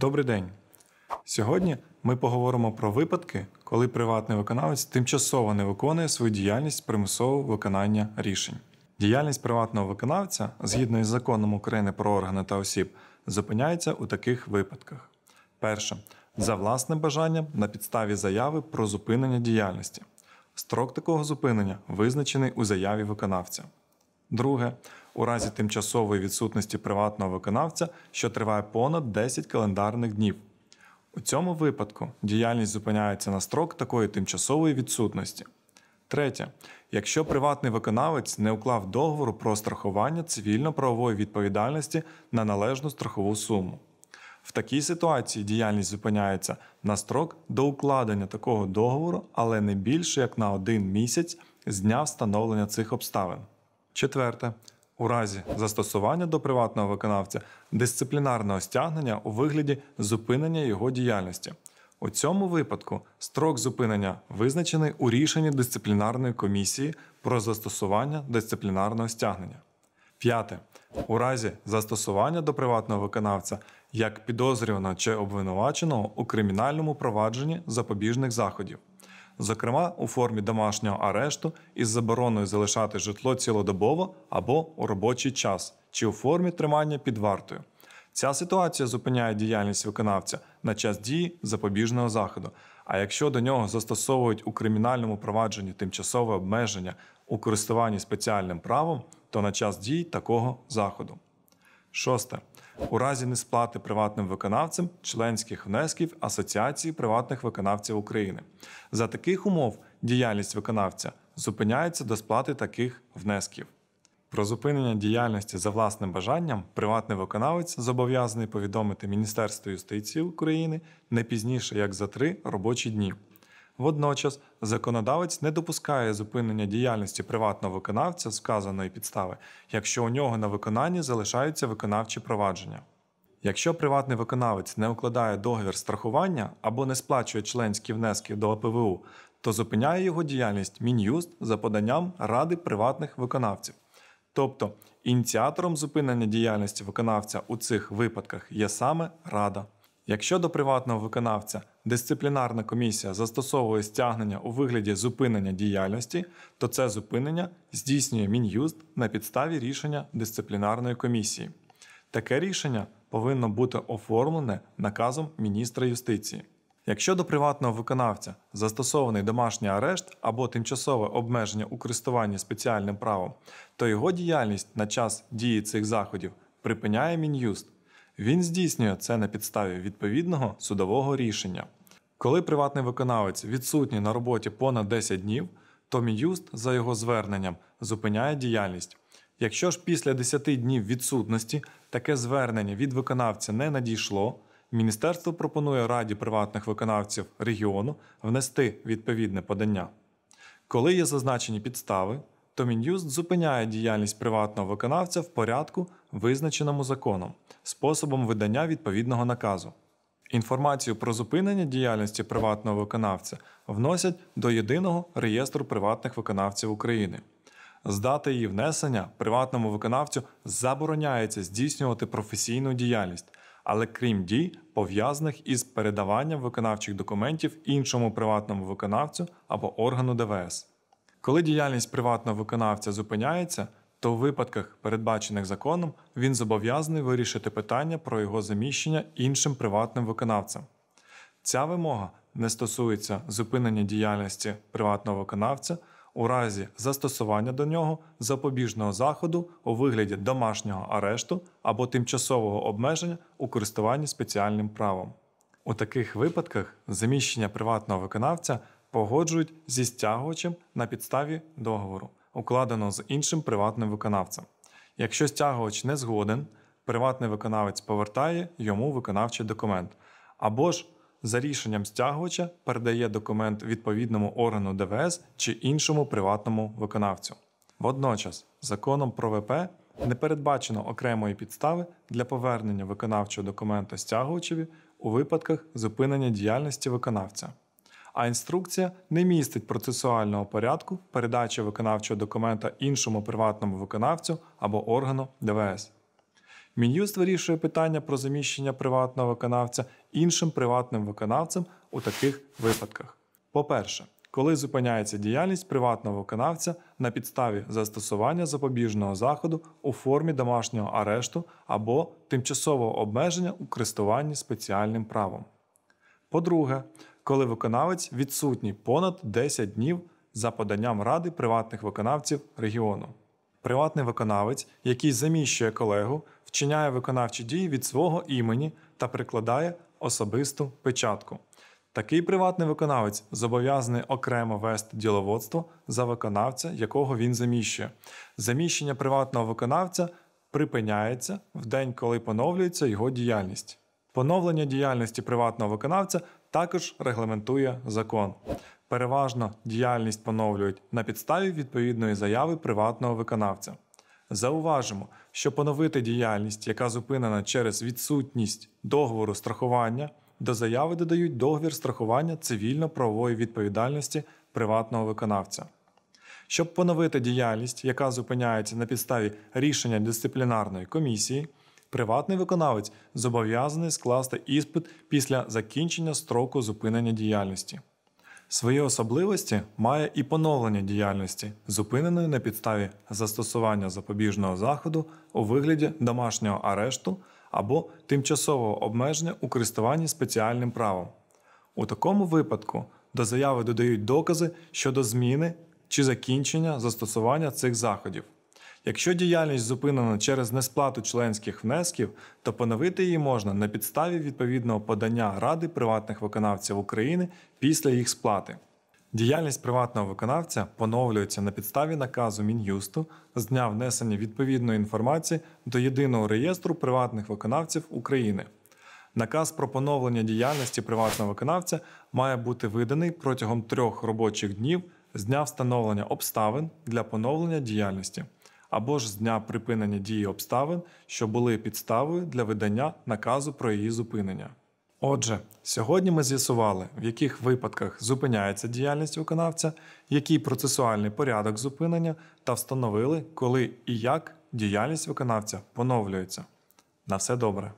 Добрий день. Сьогодні ми поговоримо про випадки, коли приватний виконавець тимчасово не виконує свою діяльність примусового виконання рішень. Діяльність приватного виконавця, згідно із законом України про органи та осіб, зупиняється у таких випадках: перше за власним бажанням на підставі заяви про зупинення діяльності. Строк такого зупинення визначений у заяві виконавця. Друге, у разі тимчасової відсутності приватного виконавця, що триває понад 10 календарних днів. У цьому випадку діяльність зупиняється на строк такої тимчасової відсутності. Третє, якщо приватний виконавець не уклав договору про страхування цивільно-правової відповідальності на належну страхову суму. В такій ситуації діяльність зупиняється на строк до укладення такого договору, але не більше як на один місяць з дня встановлення цих обставин. Четверте. У разі застосування до приватного виконавця дисциплінарного стягнення у вигляді зупинення його діяльності. У цьому випадку строк зупинення визначений у рішенні дисциплінарної комісії про застосування дисциплінарного стягнення. П'яте. У разі застосування до приватного виконавця як підозрюваного чи обвинуваченого у кримінальному провадженні запобіжних заходів зокрема у формі домашнього арешту із забороною залишати житло цілодобово або у робочий час, чи у формі тримання під вартою. Ця ситуація зупиняє діяльність виконавця на час дії запобіжного заходу. А якщо до нього застосовують у кримінальному провадженні тимчасове обмеження у користуванні спеціальним правом, то на час дій такого заходу. Шосте. У разі несплати приватним виконавцем членських внесків Асоціації приватних виконавців України. За таких умов діяльність виконавця зупиняється до сплати таких внесків. Про зупинення діяльності за власним бажанням приватний виконавець зобов'язаний повідомити Міністерство юстиції України не пізніше як за три робочі дні. Водночас законодавець не допускає зупинення діяльності приватного виконавця з вказаної підстави, якщо у нього на виконанні залишаються виконавчі провадження. Якщо приватний виконавець не укладає договір страхування або не сплачує членські внески до АПВУ, то зупиняє його діяльність Мін'юст за поданням Ради приватних виконавців. Тобто ініціатором зупинення діяльності виконавця у цих випадках є саме Рада. Якщо до приватного виконавця дисциплінарна комісія застосовує стягнення у вигляді зупинення діяльності, то це зупинення здійснює мін'юст на підставі рішення дисциплінарної комісії. Таке рішення повинно бути оформлене наказом міністра юстиції. Якщо до приватного виконавця застосований домашній арешт або тимчасове обмеження у користуванні спеціальним правом, то його діяльність на час дії цих заходів припиняє мін'юст. Він здійснює це на підставі відповідного судового рішення. Коли приватний виконавець відсутній на роботі понад 10 днів, то Міюст за його зверненням зупиняє діяльність. Якщо ж після 10 днів відсутності таке звернення від виконавця не надійшло, міністерство пропонує Раді приватних виконавців регіону внести відповідне подання. Коли є зазначені підстави, то Мін'юст зупиняє діяльність приватного виконавця в порядку, визначеному законом, способом видання відповідного наказу. Інформацію про зупинення діяльності приватного виконавця вносять до єдиного реєстру приватних виконавців України. З дати її внесення приватному виконавцю забороняється здійснювати професійну діяльність, але крім дій, пов'язаних із передаванням виконавчих документів іншому приватному виконавцю або органу ДВС. Коли діяльність приватного виконавця зупиняється, то у випадках, передбачених законом, він зобов'язаний вирішити питання про його заміщення іншим приватним виконавцем. Ця вимога не стосується зупинення діяльності приватного виконавця у разі застосування до нього запобіжного заходу у вигляді домашнього арешту або тимчасового обмеження у користуванні спеціальним правом. У таких випадках заміщення приватного виконавця погоджують зі стягувачем на підставі договору, укладеного з іншим приватним виконавцем. Якщо стягувач не згоден, приватний виконавець повертає йому виконавчий документ, або ж за рішенням стягувача передає документ відповідному органу ДВС чи іншому приватному виконавцю. Водночас, законом про ВП не передбачено окремої підстави для повернення виконавчого документа стягувачеві у випадках зупинення діяльності виконавця а інструкція не містить процесуального порядку передачі виконавчого документа іншому приватному виконавцю або органу ДВС. Мін'юст вирішує питання про заміщення приватного виконавця іншим приватним виконавцем у таких випадках. По-перше, коли зупиняється діяльність приватного виконавця на підставі застосування запобіжного заходу у формі домашнього арешту або тимчасового обмеження у користуванні спеціальним правом. По-друге, коли виконавець відсутній понад 10 днів за поданням ради приватних виконавців регіону. Приватний виконавець, який заміщує колегу, вчиняє виконавчі дії від свого імені та прикладає особисту печатку. Такий приватний виконавець зобов'язаний окремо вести діловодство за виконавця, якого він заміщує. Заміщення приватного виконавця припиняється в день, коли поновлюється його діяльність. Поновлення діяльності приватного виконавця також регламентує закон. Переважно діяльність поновлюють на підставі відповідної заяви приватного виконавця. Зауважимо, що поновити діяльність, яка зупинена через відсутність договору страхування, до заяви додають договір страхування цивільно-правової відповідальності приватного виконавця. Щоб поновити діяльність, яка зупиняється на підставі рішення дисциплінарної комісії. Приватний виконавець зобов'язаний скласти іспит після закінчення строку зупинення діяльності. Свої особливості має і поновлення діяльності, зупиненої на підставі застосування запобіжного заходу у вигляді домашнього арешту або тимчасового обмеження у користуванні спеціальним правом. У такому випадку до заяви додають докази щодо зміни чи закінчення застосування цих заходів. Якщо діяльність зупинена через несплату членських внесків, то поновити її можна на підставі відповідного подання Ради приватних виконавців України після їх сплати. Діяльність приватного виконавця поновлюється на підставі наказу Мін'юсту з дня внесення відповідної інформації до єдиного реєстру приватних виконавців України. Наказ про поновлення діяльності приватного виконавця має бути виданий протягом трьох робочих днів з дня встановлення обставин для поновлення діяльності або ж з дня припинення дії обставин, що були підставою для видання наказу про її зупинення. Отже, сьогодні ми з'ясували, в яких випадках зупиняється діяльність виконавця, який процесуальний порядок зупинення, та встановили, коли і як діяльність виконавця поновлюється. На все добре.